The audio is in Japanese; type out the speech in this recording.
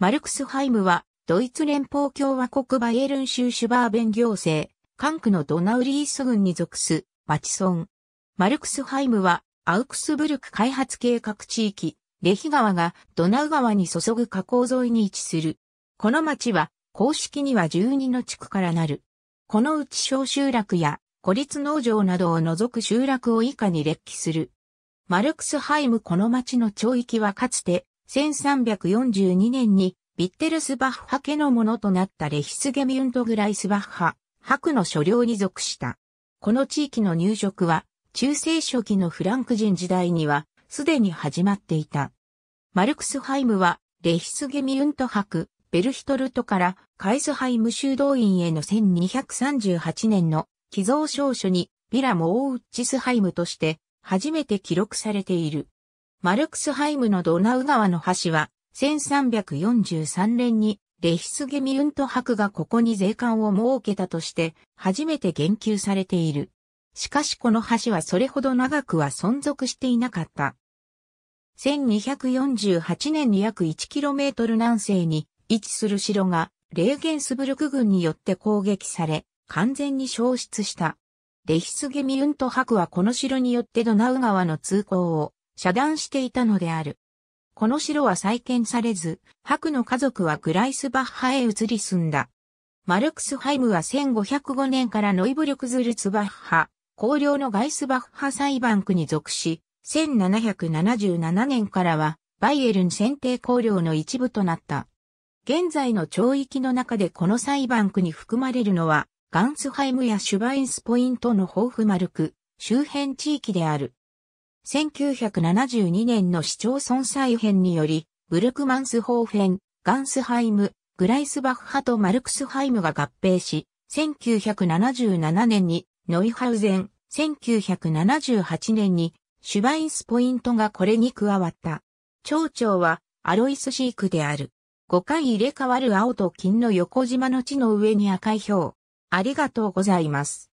マルクスハイムは、ドイツ連邦共和国バイエルン州シュバーベン行政、管区のドナウリース郡に属す、町村。マルクスハイムは、アウクスブルク開発計画地域、レヒ川がドナウ川に注ぐ河口沿いに位置する。この町は、公式には12の地区からなる。このうち小集落や孤立農場などを除く集落を以下に列記する。マルクスハイムこの町の町域はかつて1342年にビッテルスバッハ家のものとなったレヒスゲミュントグライスバッハ、白の所領に属した。この地域の入植は、中世初期のフランク人時代には、すでに始まっていた。マルクスハイムは、レヒスゲミュント伯、ベルヒトルトから、カイスハイム修道院への1238年の寄贈証書に、ビラモ・オーウッチスハイムとして、初めて記録されている。マルクスハイムのドナウ川の橋は、1343年にレヒスゲミウント博がここに税関を設けたとして、初めて言及されている。しかしこの橋はそれほど長くは存続していなかった。1248年に約 1km 南西に位置する城がレーゲンスブルク軍によって攻撃され、完全に消失した。レヒスゲミウント博はこの城によってドナウ川の通行を遮断していたのである。この城は再建されず、白の家族はグライスバッハへ移り住んだ。マルクスハイムは1505年からノイブルクズルツバッハ、公領のガイスバッハ裁判区に属し、1777年からはバイエルン選定公領の一部となった。現在の町域の中でこの裁判区に含まれるのは、ガンスハイムやシュバインスポイントのホーフマルク、周辺地域である。1972年の市町村再編により、ブルクマンスホーフェン、ガンスハイム、グライスバッハとマルクスハイムが合併し、1977年にノイハウゼン、1978年にシュバインスポイントがこれに加わった。町長はアロイスシークである。5回入れ替わる青と金の横縞の地の上に赤い表。ありがとうございます。